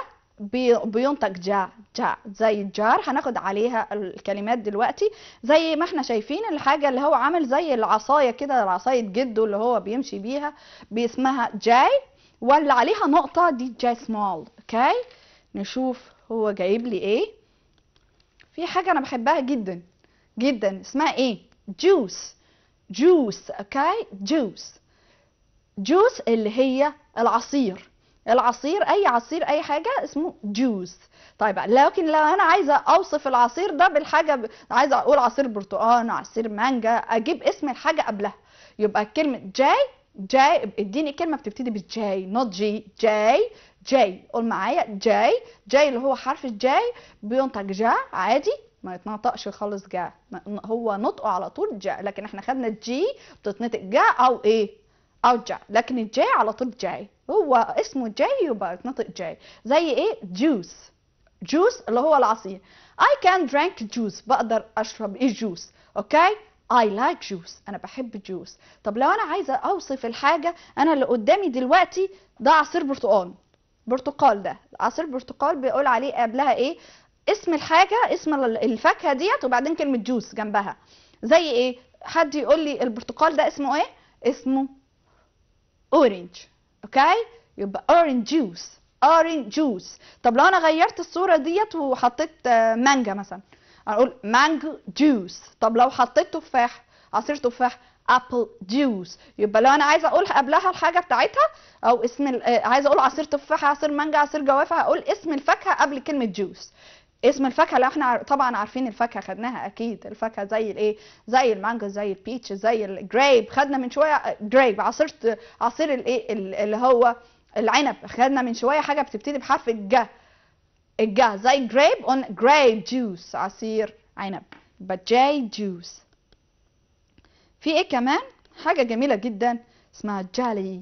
[SPEAKER 1] بينطق جا جا زي الجار هناخد عليها الكلمات دلوقتي زي ما احنا شايفين الحاجة اللي هو عامل زي العصاية كده العصاية جده اللي هو بيمشي بيها باسمها جاي واللي عليها نقطة دي جاي سمول اوكي نشوف هو جايب لي ايه في حاجة انا بحبها جدا جدا اسمها ايه جوس جوس اوكي جوس جوس اللي هي العصير العصير اي عصير اي حاجه اسمه جوس طيب لكن لو انا عايزه اوصف العصير ده بالحاجه عايزه اقول عصير برتقان عصير مانجا اجيب اسم الحاجه قبلها يبقى كلمه جاي جاي اديني كلمه بتبتدي بالجاي نوت جي جاي جاي قول معايا جاي جاي اللي هو حرف الجاي بينطق جا عادي ما يتنطقش خالص جا هو نطقه على طول جا لكن احنا خدنا الجي بتتنطق جا او ايه او جا لكن الجاي على طول جاي هو اسمه جاي يبقى يتنطق جاي زي ايه جوس جوس اللي هو العصير I can drink juice بقدر اشرب ايه جوس اوكي I like juice أنا بحب جوس طب لو أنا عايزة أوصف الحاجة أنا اللي قدامي دلوقتي ده عصير برتقال برتقال ده عصير برتقال بيقول عليه قبلها إيه اسم الحاجه اسم الفاكهه ديت وبعدين كلمه جوس جنبها زي ايه حد يقول لي البرتقال ده اسمه ايه اسمه اورنج اوكي يبقى اورنج جوس اورنج جوس طب لو انا غيرت الصوره ديت وحطيت مانجا مثلا اقول مانجو جوس طب لو حطيت تفاح عصير تفاح ابل جوس يبقى لو انا عايزه اقول قبلها الحاجه بتاعتها او اسم عايزه اقول عصير تفاح عصير مانجا عصير جوافه هقول اسم الفاكهه قبل كلمه جوس اسم الفاكهه اللي احنا طبعا عارفين الفاكهه خدناها اكيد الفاكهه زي الايه زي المانجا زي البيتش زي الجريب خدنا من شويه جريب آه، عصير عصير الايه اللي هو العنب خدنا من شويه حاجه بتبتدي بحرف الج الج زي جريب اون جريب جوس عصير عنب بجاي جوس في ايه كمان حاجه جميله جدا اسمها جالي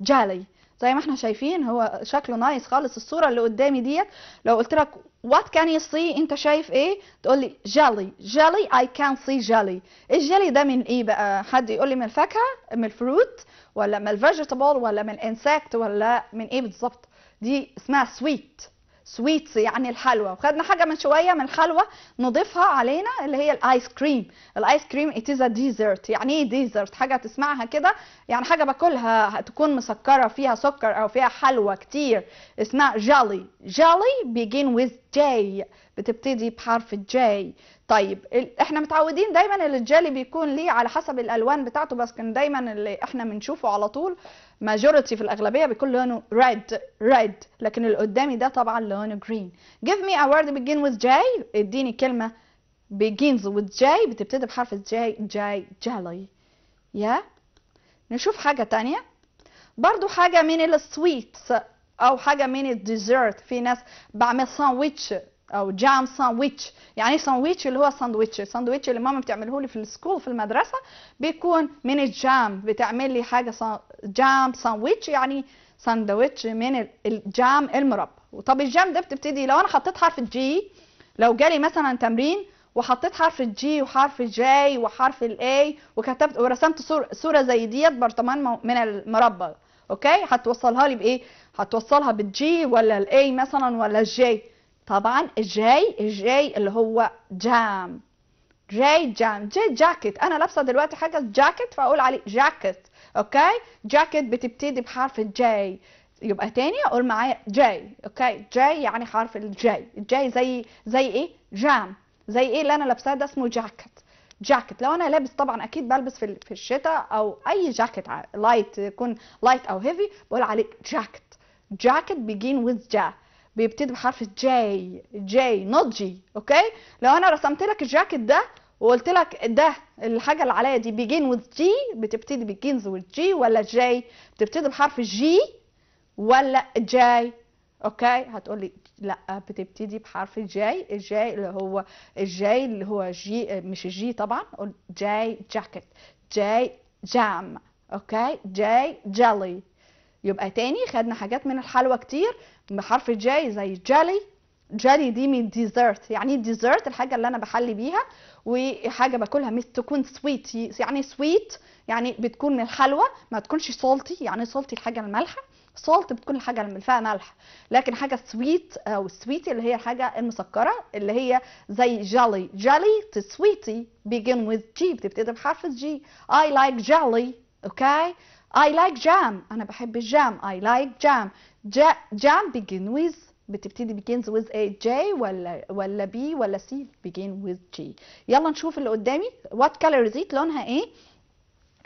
[SPEAKER 1] جالي زي ما احنا شايفين هو شكله نايس خالص الصورة اللي قدامي ديت لو قلت لك What can you see؟ أنت شايف إيه؟ تقول لي jelly. Jelly I can see jelly. الجلي ده من إيه بقى؟ حد يقول لي من الفاكهة؟ من الفروت؟ ولا من الفيجيتابل؟ ولا من الإنسكت؟ ولا من إيه بالظبط؟ دي اسمها sweet. سويتس يعني الحلوى وخدنا حاجه من شويه من الحلوى نضيفها علينا اللي هي الايس كريم الايس كريم ات از ديزرت يعني ايه ديزرت حاجه تسمعها كده يعني حاجه باكلها تكون مسكره فيها سكر او فيها حلوى كتير اسمها جالي جالي بيجين ويز جاي بتبتدي بحرف الجاي طيب احنا متعودين دايما الجالي بيكون ليه على حسب الالوان بتاعته بس كان دايما اللي احنا بنشوفه على طول ماجورتي في الاغلبيه بيكون لونه ريد ريد لكن اللي قدامي ده طبعا لونه جرين give me a word begin with J اديني كلمه begins with J بتبتدي بحرف J J jelly يا نشوف حاجه تانية برضو حاجه من السويتس او حاجه من الديزرت في ناس بعمل ساندويتش او جام ساندويتش يعني إيه ساندويتش اللي هو ساندويتش الساندويتش اللي ماما بتعمله لي في السكول في المدرسه بيكون من الجام بتعمل لي حاجه سان... جام ساندويتش يعني ساندويتش من الجام المربى وطب الجام ده بتبتدي لو انا حطيت حرف الجي لو جالي مثلا تمرين وحطيت حرف الجي وحرف الجاي وحرف الاي وكتبت ورسمت صوره زي ديت برطمان من المربى اوكي هتوصلها لي بايه هتوصلها بالجي ولا الاي مثلا ولا الجي طبعا الجاي الجاي اللي هو جام جاي جام جاي جاكيت انا لابسه دلوقتي حاجه جاكيت فاقول عليه جاكيت اوكي جاكيت بتبتدي بحرف الجاي يبقى تاني اقول معايا جاي اوكي جاي يعني حرف الجاي الجاي زي زي ايه جام زي ايه اللي انا لابساه ده اسمه جاكيت جاكيت لو انا لابس طبعا اكيد بلبس في في الشتاء او اي جاكيت لايت يكون لايت او هيفي بقول عليه جاكيت جاكيت بيجين ويز جا بيبتدي بحرف جاي جاي نوت جي اوكي لو انا رسمت لك الجاكيت ده وقلت لك ده الحاجه اللي عليا دي بيجين وذ جي بتبتدي بيجينز وذ جي ولا جاي بتبتدي بحرف جي ولا جاي اوكي هتقول لي لا بتبتدي بحرف جاي الجاي اللي هو الجاي اللي هو جي مش الجي طبعا جاي جاكيت جاي جام اوكي جاي جيلي يبقى تاني خدنا حاجات من الحلوى كتير بحرف جاي زي جالي جالي دي من ديزرت يعني ديزرت إيه الحاجه اللي انا بحلي بيها وحاجه باكلها مش تكون سويت يعني سويت يعني بتكون من الحلوى ما تكونش سولتي يعني سولتي الحاجه المالحه سولت بتكون الحاجه اللي فيها ملح لكن حاجه سويت او سويتي اللي هي الحاجه المسكره اللي هي زي جالي جالي تسويتي begin with جي بتبتدي بحرف جي I like jelly اوكي okay? I like jam أنا بحب الجام I like jam jam begin with بتبتدي begins with A J ولا ولا B ولا C begin with G يلا نشوف اللي قدامي what color is it لونها ايه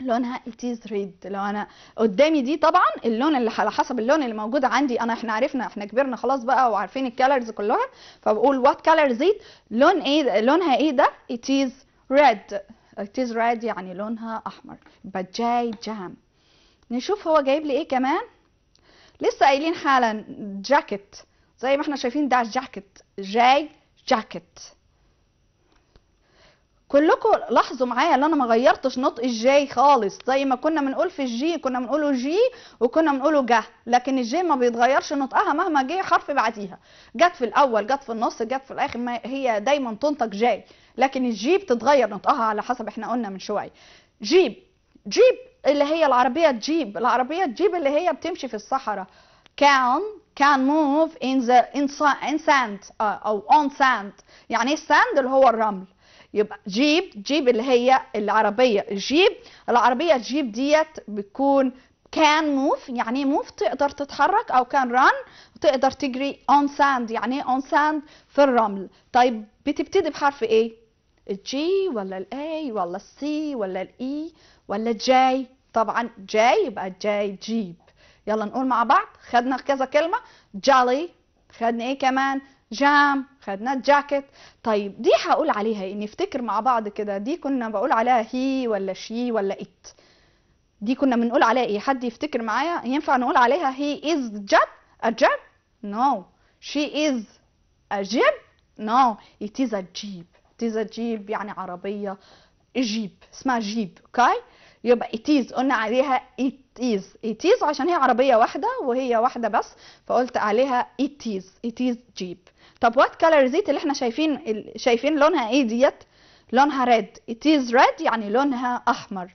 [SPEAKER 1] لونها it is red لو انا قدامي دي طبعا اللون اللي على حسب اللون اللي موجود عندي انا احنا عرفنا احنا كبرنا خلاص بقى وعارفين الكالرز كلها فبقول what color is it لون ايه لونها ايه ده it is red it is red يعني لونها احمر يبقى جاي جام نشوف هو جايب لي ايه كمان لسه قايلين حالا جاكيت زي ما احنا شايفين ده جاكيت جاي جاكيت كلكم لاحظوا معايا ان انا ما غيرتش نطق الجاي خالص زي ما كنا بنقول في الجي كنا بنقوله جي وكنا بنقوله جا لكن الجي ما بيتغيرش نطقها مهما جه حرف بعديها جت في الاول جت في النص جت في الاخر ما هي دايما تنطق جاي لكن الجي بتتغير نطقها على حسب احنا قلنا من شويه جيب جيب اللي هي العربية تجيب العربية تجيب اللي هي بتمشي في الصحراء can can move in the in, in sand آه، أو on sand يعني ايه sand اللي هو الرمل يبقى جيب جيب اللي هي العربية جيب العربية جيب ديت بتكون كان موف يعني ايه موف تقدر تتحرك او كان ران تقدر تجري اون ساند يعني ايه اون ساند في الرمل طيب بتبتدي بحرف ايه الجي ولا الاي ولا السي ولا الاي e ولا جاي طبعا جاي يبقى جاي جيب يلا نقول مع بعض خدنا كذا كلمة جالي خدنا ايه كمان جام خدنا جاكيت طيب دي هقول عليها يعني ايه نفتكر مع بعض كده دي كنا بقول عليها هي ولا شي ولا ات دي كنا بنقول عليها ايه حد يفتكر معايا ينفع نقول عليها هي از جاب اجاب نو شي از اجيب نو ات از اجيب از اجيب يعني عربية جيب اسمها جيب اوكي يبقى اتيز قلنا عليها اتيز اتيز عشان هي عربية واحدة وهي واحدة بس فقلت عليها اتيز اتيز جيب طب وات كلر زيت اللي احنا شايفين شايفين لونها ايه ديت لونها ريد اتيز ريد يعني لونها احمر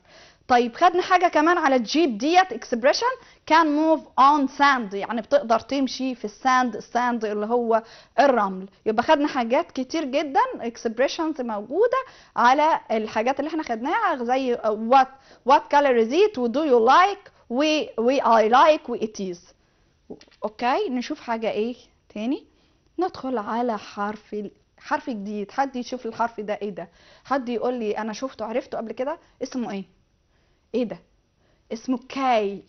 [SPEAKER 1] طيب خدنا حاجة كمان على الجيب ديت اكسبريشن كان موف اون ساند يعني بتقدر تمشي في الساند الساند اللي هو الرمل يبقى خدنا حاجات كتير جدا اكسبريشنز موجودة على الحاجات اللي احنا خدناها زي وات وات كالر از ات ودو يو لايك وي اي لايك I like اوكي نشوف حاجة ايه تاني ندخل على حرف حرف جديد حد يشوف الحرف ده ايه ده حد يقول لي انا شفته عرفته قبل كده اسمه ايه ايه ده اسمه كاي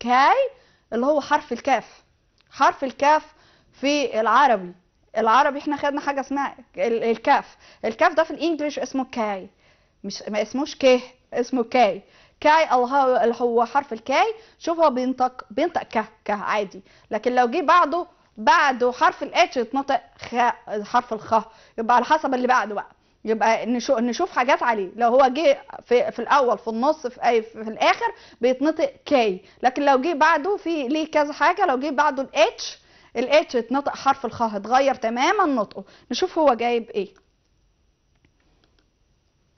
[SPEAKER 1] كاي اللي هو حرف الكاف حرف الكاف في العربي العربي احنا خدنا حاجه اسمها الكاف الكاف ده في الانجليش اسمه كاي مش ما اسموش كه اسمه كاي كاي اللي هو حرف الكاي شوف هو بينطق بينطق كه كه عادي لكن لو جه بعده بعده حرف الاتش يتنطق خ حرف الخ يبقى على حسب اللي بعده بقى يبقى نشوف حاجات عليه لو هو جه في, في الاول في النص في اي في الاخر بيتنطق كي لكن لو جه بعده في ليه كذا حاجه لو جه بعده الاتش الاتش اتنطق حرف الخاء اتغير تماما نطقه نشوف هو جايب ايه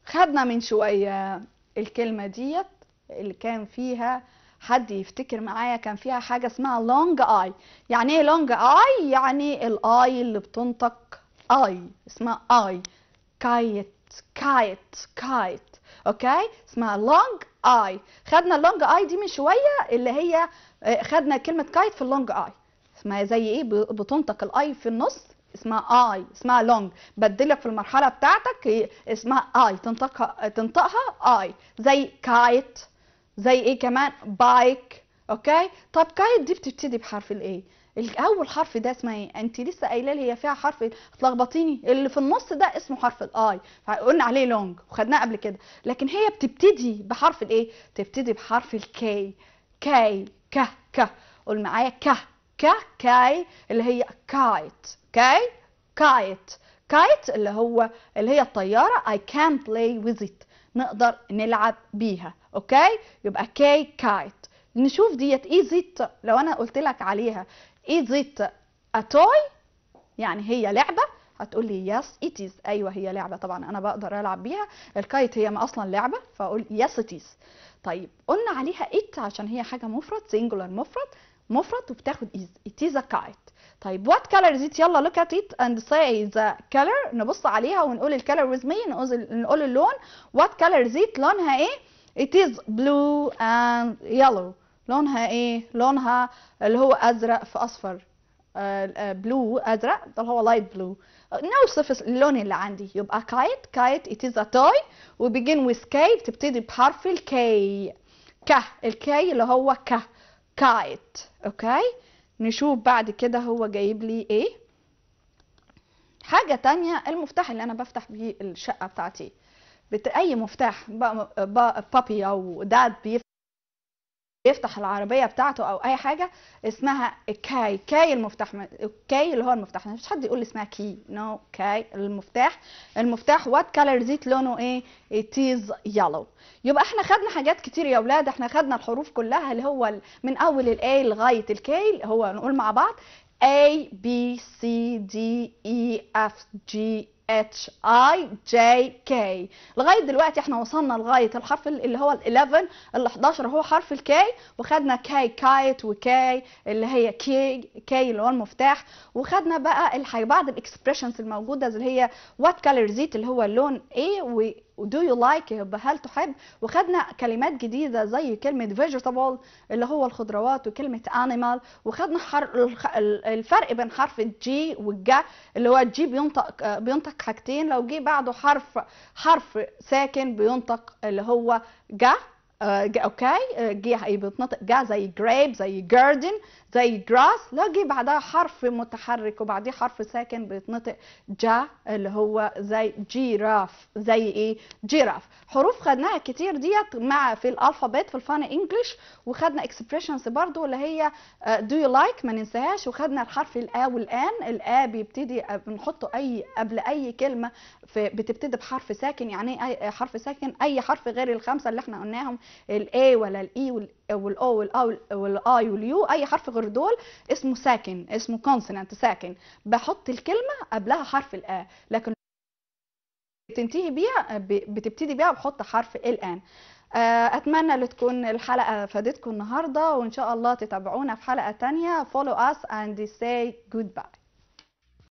[SPEAKER 1] خدنا من شويه الكلمه ديت اللي كان فيها حد يفتكر معايا كان فيها حاجه اسمها لونج اي يعني ايه لونج اي يعني الاي اللي بتنطق اي اسمها اي كايت كايت كايت اوكي اسمها لونج اي خدنا اللونج اي دي من شويه اللي هي آه، خدنا كلمه كايت في اللونج اي اسمها زي ايه بتنطق الاي في النص اسمها اي اسمها لونج بدلك في المرحله بتاعتك اسمها اي تنطقها تنطقها اي زي كايت زي ايه كمان بايك اوكي طب كايت دي بتبتدي بحرف الايه اول حرف ده اسمها ايه انت لسه قايله لي هي فيها حرف تلخبطيني اللي في النص ده اسمه حرف الاي قلنا عليه لونج وخدناه قبل كده لكن هي بتبتدي بحرف الايه تبتدي بحرف الكي كاي ك ك قول معايا ك ك كاي اللي هي كايت كاي كايت كايت اللي هو اللي هي الطياره اي كان بلاي with it نقدر نلعب بيها اوكي يبقى كاي كايت نشوف ديت ايزيت لو انا قلت لك عليها Is it a toy؟ يعني هي لعبة هتقول لي yes it is أيوة هي لعبة طبعا أنا بقدر ألعب بيها الكايت هي ما أصلا لعبة فأقول yes it is طيب قلنا عليها it عشان هي حاجة مفرد singular مفرد مفرد وبتاخد is it is a kite طيب what color is it يلا look at it and say the color نبص عليها ونقول color with me نقول اللون what color is it لونها ايه it is blue and yellow لونها ايه لونها اللي هو ازرق في اصفر بلو آه، آه، ازرق اللي هو لايت بلو نوصف اللون اللي عندي يبقى كايت كايت it is a toy وبيجين begin with K بتبتدي بحرف الكي ك الكي اللي هو ك كايت اوكي نشوف بعد كده هو جايب لي ايه حاجة تانية المفتاح اللي انا بفتح بيه الشقة بتاعتي بت... اي مفتاح بابي او داد بيفتح يفتح العربيه بتاعته او اي حاجه اسمها كاي كاي المفتاح كاي اللي هو المفتاح مفيش حد يقول اسمها كي نو no. كاي المفتاح المفتاح وات كالر زيت لونه ايه تيز يلو يبقى احنا خدنا حاجات كتير يا اولاد احنا خدنا الحروف كلها اللي هو من اول الاي لغايه الكي هو نقول مع بعض A B C D E F G H I J K لغايه دلوقتي احنا وصلنا لغايه الحرف اللي هو ال11 ال11 هو حرف K وخدنا K كايت K اللي هي كي K اللي هو المفتاح وخدنا بقى بعض الاكسبريشنز الموجوده اللي هي color is it اللي هو اللون ايه do you like هل تحب وخدنا كلمات جديده زي كلمه vegetable اللي هو الخضروات وكلمه animal وخدنا حر... الفرق بين حرف الجي والجا اللي هو الجي بينطق بينطق حاجتين لو جه بعده حرف حرف ساكن بينطق اللي هو جا اوكي جي بيتنطق جا زي جريب زي جاردن زي دراس لو جه بعدها حرف متحرك وبعديه حرف ساكن بيتنطق جا اللي هو زي جيراف زي ايه جيراف حروف خدناها كتير ديت مع في الالفابيت في الفان انجلش وخدنا اكسبريشنز برضو اللي هي دو يو لايك ما ننساهاش وخدنا الحرف الا والان الا بيبتدي آه، بنحطه اي قبل اي كلمه في بتبتدي بحرف ساكن يعني اي حرف ساكن اي حرف غير الخمسه اللي احنا قلناهم الاي ولا الاي e والاي والاو والاو والاي واليو اي حرف غير دول اسمه ساكن اسمه كونسوننت ساكن بحط الكلمه قبلها حرف الا لكن بتنتهي بيها بتبتدي بيها بحط حرف الان آه، اتمنى ان تكون الحلقه فادتكم النهارده وان شاء الله تتابعونا في حلقه تانية follow us and say goodbye